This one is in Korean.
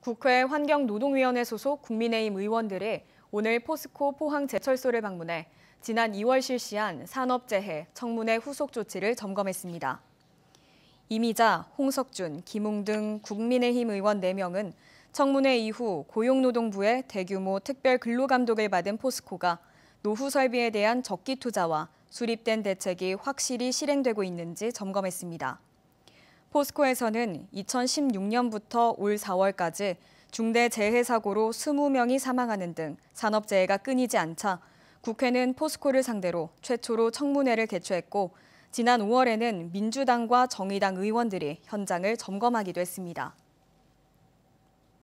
국회 환경노동위원회 소속 국민의힘 의원들이 오늘 포스코 포항 제철소를 방문해 지난 2월 실시한 산업재해 청문회 후속 조치를 점검했습니다. 이미자, 홍석준, 김웅 등 국민의힘 의원 4명은 청문회 이후 고용노동부의 대규모 특별 근로감독을 받은 포스코가 노후 설비에 대한 적기 투자와 수립된 대책이 확실히 실행되고 있는지 점검했습니다. 포스코에서는 2016년부터 올 4월까지 중대 재해 사고로 20명이 사망하는 등 산업재해가 끊이지 않자 국회는 포스코를 상대로 최초로 청문회를 개최했고 지난 5월에는 민주당과 정의당 의원들이 현장을 점검하기도 했습니다.